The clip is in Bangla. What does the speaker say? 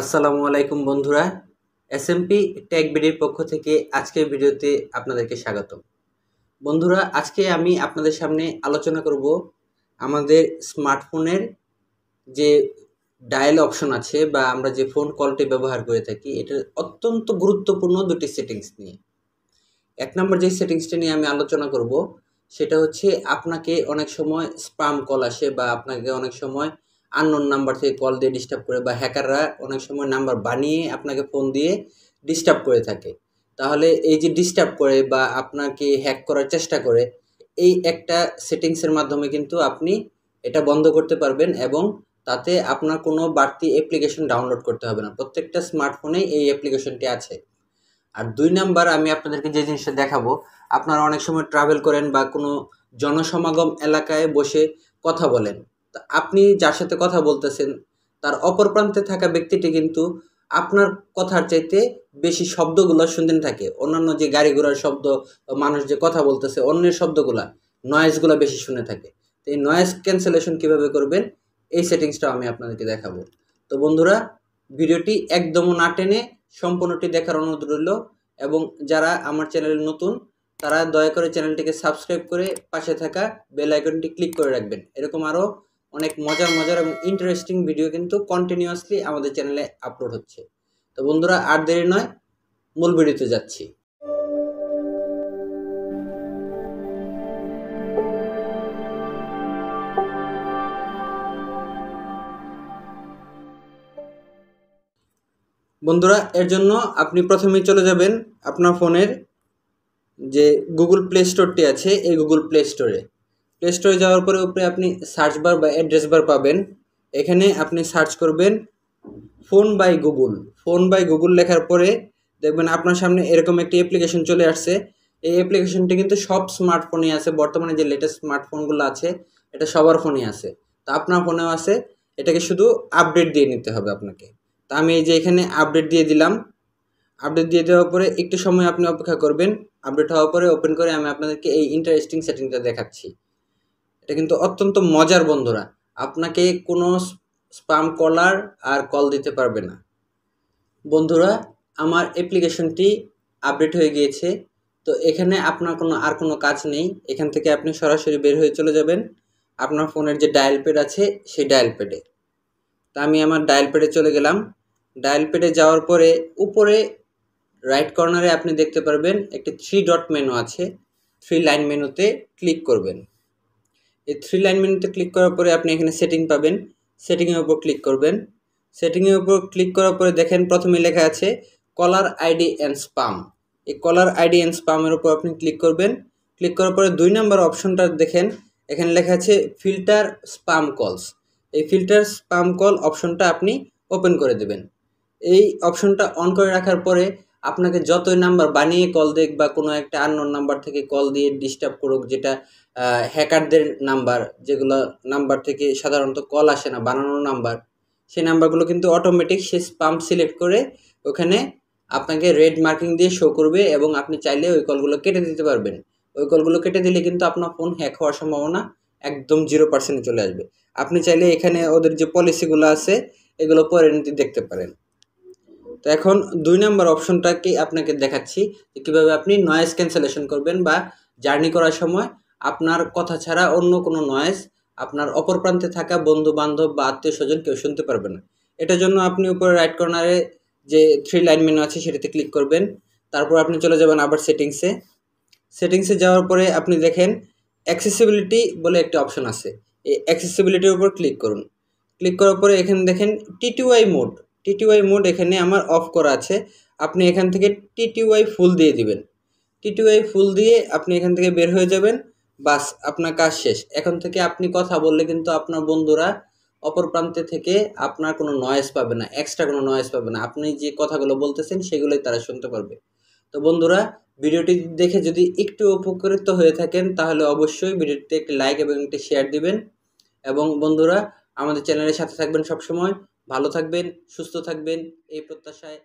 আসসালামু আলাইকুম বন্ধুরা এসএমপি ট্যাগ বিডির পক্ষ থেকে আজকের ভিডিওতে আপনাদেরকে স্বাগত বন্ধুরা আজকে আমি আপনাদের সামনে আলোচনা করব আমাদের স্মার্টফোনের যে ডায়াল অপশন আছে বা আমরা যে ফোন কলটি ব্যবহার করে থাকি এটা অত্যন্ত গুরুত্বপূর্ণ দুটি সেটিংস নিয়ে এক নম্বর যে সেটিংসটি নিয়ে আমি আলোচনা করব সেটা হচ্ছে আপনাকে অনেক সময় স্পাম কল আসে বা আপনাকে অনেক সময় আননোন নাম্বার থেকে কল দিয়ে ডিস্টার্ব করে বা হ্যাকাররা অনেক সময় নাম্বার বানিয়ে আপনাকে ফোন দিয়ে ডিস্টার্ব করে থাকে তাহলে এই যে ডিস্টার্ব করে বা আপনাকে হ্যাক করার চেষ্টা করে এই একটা সেটিংসের মাধ্যমে কিন্তু আপনি এটা বন্ধ করতে পারবেন এবং তাতে আপনার কোনো বাড়তি অ্যাপ্লিকেশন ডাউনলোড করতে হবে না প্রত্যেকটা স্মার্টফোনেই এই অ্যাপ্লিকেশনটি আছে আর দুই নাম্বার আমি আপনাদেরকে যে জিনিসটা দেখাবো আপনারা অনেক সময় ট্রাভেল করেন বা কোনো জনসমাগম এলাকায় বসে কথা বলেন আপনি যার সাথে কথা বলতেছেন তার অপর প্রান্তে থাকা ব্যক্তিটি কিন্তু আপনার কথার চাইতে বেশি শব্দগুলো শুনতে থাকে অন্যান্য যে গাড়ি ঘোড়ার শব্দ মানুষ যে কথা বলতেছে অন্যের শব্দগুলা নয়েজগুলো বেশি শুনে থাকে তো এই নয়েজ ক্যান্সেলেশন কীভাবে করবেন এই সেটিংসটাও আমি আপনাদেরকে দেখাবো তো বন্ধুরা ভিডিওটি একদমও না টেনে সম্পূর্ণটি দেখার অনুরোধ রইল এবং যারা আমার চ্যানেলে নতুন তারা দয়া করে চ্যানেলটিকে সাবস্ক্রাইব করে পাশে থাকা বেল আইকনটি ক্লিক করে রাখবেন এরকম আরও অনেক মজার মজার এবং ইন্টারেস্টিং ভিডিও কিন্তু কন্টিনিউয়াসলি আমাদের চ্যানেলে আপলোড হচ্ছে তো বন্ধুরা আর দেরি নয় মূল ভিডিওতে যাচ্ছি বন্ধুরা এর জন্য আপনি প্রথমে চলে যাবেন আপনার ফোনের যে গুগল প্লে স্টোরটি আছে এই গুগল প্লে স্টোরে প্লে স্টোরে যাওয়ার পরে উপরে আপনি সার্চ বার বা অ্যাড্রেস বার পাবেন এখানে আপনি সার্চ করবেন phone by Google phone by Google লেখার পরে দেখবেন আপনার সামনে এরকম একটি অ্যাপ্লিকেশন চলে আসছে এই অ্যাপ্লিকেশনটি কিন্তু সব স্মার্টফোনেই আছে বর্তমানে যে লেটেস্ট স্মার্টফোনগুলো আছে এটা সবার ফোনে আছে তা আপনার ফোনেও আছে এটাকে শুধু আপডেট দিয়ে নিতে হবে আপনাকে তা আমি এই যে এখানে আপডেট দিয়ে দিলাম আপডেট দিয়ে দেওয়ার পরে একটু সময় আপনি অপেক্ষা করবেন আপডেট হওয়ার পরে ওপেন করে আমি আপনাদেরকে এই ইন্টারেস্টিং সেটিংটা দেখাচ্ছি এটা কিন্তু অত্যন্ত মজার বন্ধুরা আপনাকে কোনো স্পাম কলার আর কল দিতে পারবে না বন্ধুরা আমার অ্যাপ্লিকেশনটি আপডেট হয়ে গিয়েছে তো এখানে আপনার কোনো আর কোনো কাজ নেই এখান থেকে আপনি সরাসরি বের হয়ে চলে যাবেন আপনার ফোনের যে ডায়াল প্যাড আছে সেই ডায়াল প্যাডে তা আমি আমার ডায়াল প্যাডে চলে গেলাম ডায়াল প্যাডে যাওয়ার পরে উপরে রাইট কর্নারে আপনি দেখতে পারবেন একটি থ্রি ডট মেনু আছে থ্রি লাইন মেনুতে ক্লিক করবেন এই থ্রি লাইন মেনুতে ক্লিক করার পরে আপনি এখানে সেটিং পাবেন সেটিংয়ের উপর ক্লিক করবেন সেটিংয়ের উপর ক্লিক করার পরে দেখেন প্রথমে লেখা আছে কলার আইডি অ্যান্ড স্পাম এই কলার আইডি অ্যান্ড স্পামের উপর আপনি ক্লিক করবেন ক্লিক করার পরে দুই নম্বর অপশনটা দেখেন এখানে লেখা আছে ফিল্টার স্পাম কলস এই ফিল্টার স্পাম কল অপশনটা আপনি ওপেন করে দেবেন এই অপশনটা অন করে রাখার পরে আপনাকে যতই নাম্বার বানিয়ে কল দেখ বা কোনো একটা আননোন নাম্বার থেকে কল দিয়ে ডিস্টার্ব করুক যেটা হ্যাকারদের নাম্বার যেগুলো নাম্বার থেকে সাধারণত কল আসে না বানানোর নাম্বার সেই নাম্বারগুলো কিন্তু অটোমেটিক সে স্পাম সিলেক্ট করে ওখানে আপনাকে রেড মার্কিং দিয়ে শো করবে এবং আপনি চাইলে ওই কলগুলো কেটে দিতে পারবেন ওই কলগুলো কেটে দিলে কিন্তু আপনার ফোন হ্যাক হওয়ার সম্ভাবনা একদম জিরো পার্সেন্টে চলে আসবে আপনি চাইলে এখানে ওদের যে পলিসিগুলো আছে এগুলো পরিণতি দেখতে পারেন তো এখন দুই নাম্বার অপশনটাকে আপনাকে দেখাচ্ছি যে কীভাবে আপনি নয়েজ ক্যান্সেলেশন করবেন বা জার্নি করার সময় আপনার কথা ছাড়া অন্য কোনো নয়েজ আপনার অপর প্রান্তে থাকা বন্ধু বান্ধব বা আত্মীয় স্বজন কেউ শুনতে পারবে না এটার জন্য আপনি উপরে রাইট কর্নারে যে থ্রি লাইন মেনু আছে সেটাতে ক্লিক করবেন তারপর আপনি চলে যাবেন আবার সেটিংসে সেটিংসে যাওয়ার পরে আপনি দেখেন অ্যাক্সেসিবিলিটি বলে একটি অপশন আছে এই অ্যাক্সেসিবিলিটির উপর ক্লিক করুন ক্লিক করার পরে এখানে দেখেন টিটিওয়াই মোড টিটিওয়াই মোড এখানে আমার অফ করা আছে আপনি এখান থেকে টিটিওয়াই ফুল দিয়ে দিবেন টিটিওয়াই ফুল দিয়ে আপনি এখান থেকে বের হয়ে যাবেন বাস আপনার কাজ শেষ এখন থেকে আপনি কথা বললে কিন্তু আপনার বন্ধুরা অপর প্রান্তে থেকে আপনার কোনো নয়েস পাবে না এক্সট্রা কোনো নয়েস পাবে না আপনি যে কথাগুলো বলতেছেন সেগুলোই তারা শুনতে পারবে তো বন্ধুরা ভিডিওটি দেখে যদি একটু উপকৃত হয়ে থাকেন তাহলে অবশ্যই ভিডিওটিতে একটি লাইক এবং একটি শেয়ার দিবেন এবং বন্ধুরা আমাদের চ্যানেলের সাথে থাকবেন সবসময় ভালো থাকবেন সুস্থ থাকবেন এই প্রত্যাশায়